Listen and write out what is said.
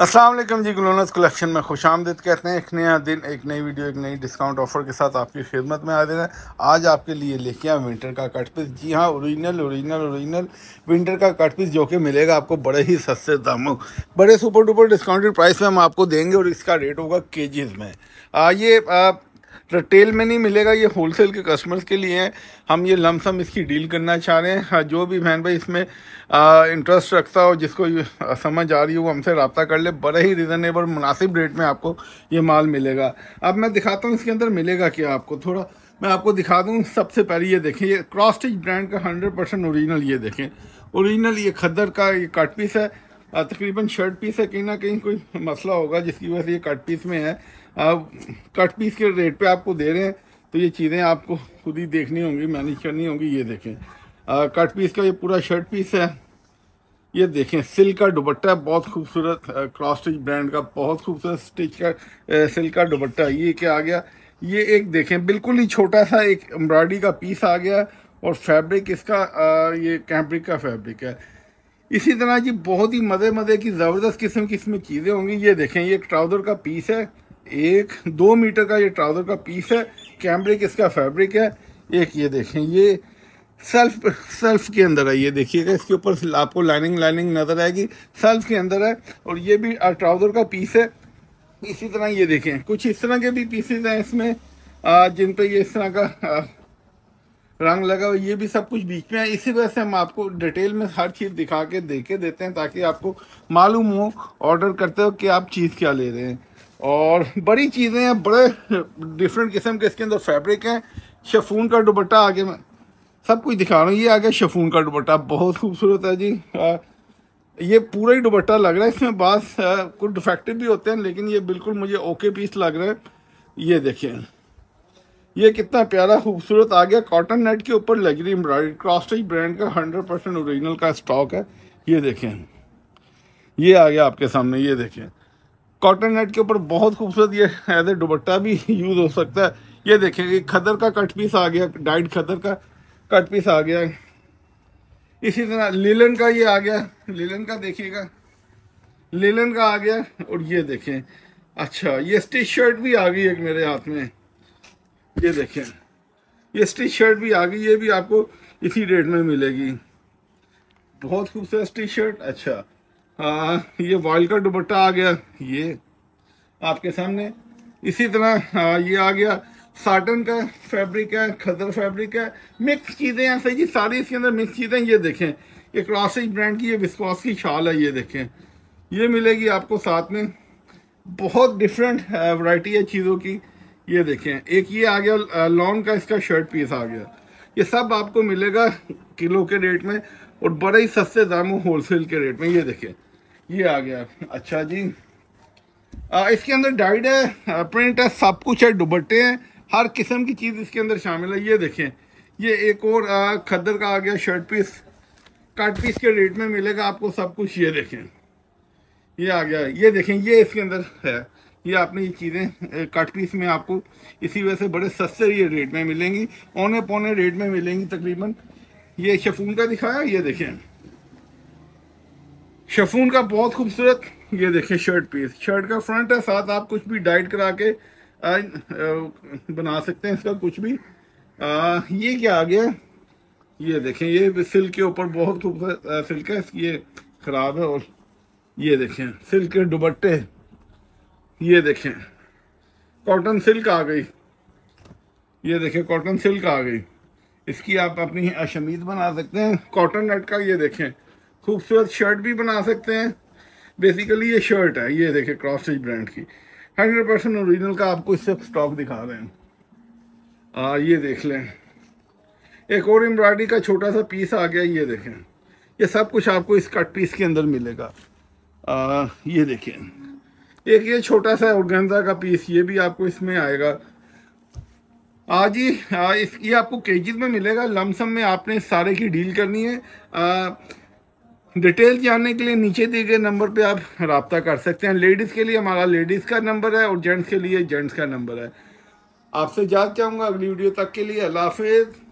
असलम जी GLONASS collection में खुश आमदीद कहते हैं एक नया दिन एक नई वीडियो एक नई डिस्काउंट ऑफर के साथ आपकी खिदमत में आ रहे है आज आपके लिए लेके आए विंटर का कट पीस जी हाँ ओरिजिनल ओरिजिनल ओरिजिनल विंटर का कट पीस जो कि मिलेगा आपको बड़े ही सस्ते दामों बड़े सुपर डुपर डिस्काउंटेड प्राइस में हम आपको देंगे और इसका रेट होगा जीज में आ, ये आ, रिटेल में नहीं मिलेगा ये होलसेल के कस्टमर्स के लिए है हम ये लमसम इसकी डील करना चाह रहे हैं हाँ, जो भी बहन भाई इसमें इंटरेस्ट रखता हो जिसको समझ आ रही हो वो हमसे रबता कर ले बड़े ही रिजनेबल मुनासिब रेट में आपको ये माल मिलेगा अब मैं दिखाता हूँ इसके अंदर मिलेगा क्या आपको थोड़ा मैं आपको दिखा दूँ सबसे पहले ये देखें ये क्रॉस्टिच ब्रांड का हंड्रेड परसेंट औरिजिनल ये देखें औरिजिनल ये खद्दर का ये कट पीस है तकरीबन शर्ट पीस है कहीं ना कहीं कोई मसला होगा जिसकी वजह से ये कट पीस में है अब कट पीस के रेट पे आपको दे रहे हैं तो ये चीज़ें आपको खुद ही देखनी होंगी मैनेज करनी होंगी ये देखें आ, कट पीस का ये पूरा शर्ट पीस है ये देखें सिल्क का दुबट्टा बहुत खूबसूरत क्रॉस स्टिच ब्रांड का बहुत खूबसूरत स्टिच का सिल्क का दुबट्टा ये क्या आ गया ये एक देखें बिल्कुल ही छोटा सा एक एम्ब्रॉयडरी का पीस आ गया और फैब्रिक इसका आ, ये कैम्ब्रिक का फैब्रिक है इसी तरह जी बहुत ही मज़े मज़े की ज़बरदस्त किस्म की इसमें चीज़ें होंगी ये देखें ये एक ट्राउज़र का पीस है एक दो मीटर का ये ट्राउज़र का पीस है कैमरिक इसका फैब्रिक है एक ये देखें ये सेल्फ सेल्फ के अंदर है ये देखिएगा इसके ऊपर आपको लाइनिंग लाइनिंग नज़र आएगी सेल्फ के अंदर है और ये भी ट्राउज़र का पीस है इसी तरह ये देखें कुछ इस तरह के भी पीसेज हैं इसमें जिन पर ये इस तरह का रंग लगा हुआ ये भी सब कुछ बीच में है इसी वजह से हम आपको डिटेल में हर चीज़ दिखा के दे के देते हैं ताकि आपको मालूम हो ऑर्डर करते हो कि आप चीज़ क्या ले रहे हैं और बड़ी चीज़ें हैं बड़े डिफरेंट किस्म के इसके अंदर फैब्रिक हैं शफून का दुपट्टा आगे मैं सब कुछ दिखा रहा हूँ ये आ गया शफून का दुपट्टा बहुत खूबसूरत है जी आ, ये पूरा ही दुपट्टा लग रहा है इसमें बास कुछ डिफेक्टिव भी होते हैं लेकिन ये बिल्कुल मुझे ओके पीस लग रहा है ये देखें ये कितना प्यारा खूबसूरत आ गया कॉटन नेट के ऊपर लग रही एम्ब्रॉयडरी क्रॉस्टेज ब्रांड का हंड्रेड परसेंट ओरिजिनल का स्टॉक है ये देखें ये आ गया आपके सामने ये देखें कॉटन नेट के ऊपर बहुत खूबसूरत ये एज ए दुबट्टा भी यूज़ हो सकता है ये देखें ये खदर का कट पीस आ गया डाइड खदर का कट पीस आ गया इसी तरह लीलन का ये आ गया लीलन का देखिएगा लीलन का आ गया और ये देखें अच्छा ये स्टिच शर्ट भी आ गई एक मेरे हाथ में ये देखें ये स्टिच शर्ट भी आ गई ये भी आपको इसी रेट में मिलेगी बहुत खूबसूरत स्टिच शर्ट अच्छा आ, हाँ, ये वॉल का दुपट्टा आ गया ये आपके सामने इसी तरह आ, हाँ, ये आ गया साटन का फैब्रिक है खदर फैब्रिक है मिक्स चीज़ें हैं सही जी सारी इसके अंदर मिक्स चीज़ें ये देखें ये क्रॉसिक ब्रांड की ये विस्कॉस की शाल है ये देखें ये मिलेगी आपको साथ में बहुत डिफरेंट वैरायटी हाँ, है चीज़ों की ये देखें एक ये आ गया लॉन्ग का इसका शर्ट पीस आ गया ये सब आपको मिलेगा किलो के रेट में और बड़े ही सस्ते दामों होलसेल के रेट में ये देखें ये आ गया अच्छा जी आ, इसके अंदर डाइड है प्रिंट है सब कुछ है दुबट्टे हैं हर किस्म की चीज़ इसके अंदर शामिल है ये देखें ये एक और आ, का आ गया शर्ट पीस कट पीस के रेट में मिलेगा आपको सब कुछ ये देखें ये आ गया ये देखें ये इसके अंदर है ये आपने ये चीज़ें कट पीस में आपको इसी वजह से बड़े सस्ते ये रेट में मिलेंगी औने पौने रेट में मिलेंगी तकरीबन ये शफून का दिखाया ये देखें शफून का बहुत खूबसूरत ये देखें शर्ट पीस शर्ट का फ्रंट है साथ आप कुछ भी डाइट करा के आ, बना सकते हैं इसका कुछ भी आ, ये क्या आ गया ये देखें ये सिल्क के ऊपर बहुत खूबसूरत सिल्क है ये ख़राब है और ये देखें सिल्क के दुबट्टे ये देखें कॉटन सिल्क आ गई ये देखें कॉटन सिल्क आ गई इसकी आप अपनी अशमीज बना सकते हैं कॉटन नट का ये देखें खूबसूरत शर्ट भी बना सकते हैं बेसिकली ये शर्ट है ये देखें क्रॉसिज ब्रांड की हंड्रेड परसेंट औरिजिनल का आपको इससे स्टॉक दिखा रहे हैं आ, ये देख लें एक और एम्ब्रॉयडरी का छोटा सा पीस आ गया ये देखें ये सब कुछ आपको इस कट पीस के अंदर मिलेगा आ, ये देखें एक ये छोटा सा ऑर्गेंजा का पीस ये भी आपको इसमें आएगा आज हाँ ही हाँ, इस ये आपको केजीज में मिलेगा लमसम में आपने सारे की डील करनी है आ, डिटेल जानने के लिए नीचे दिए गए नंबर पे आप रबता कर सकते हैं लेडीज़ के लिए हमारा लेडीज़ का नंबर है और जेंट्स के लिए जेंट्स का नंबर है आपसे जाग चाहूँगा अगली वीडियो तक के लिए अल्लाह हाफिज़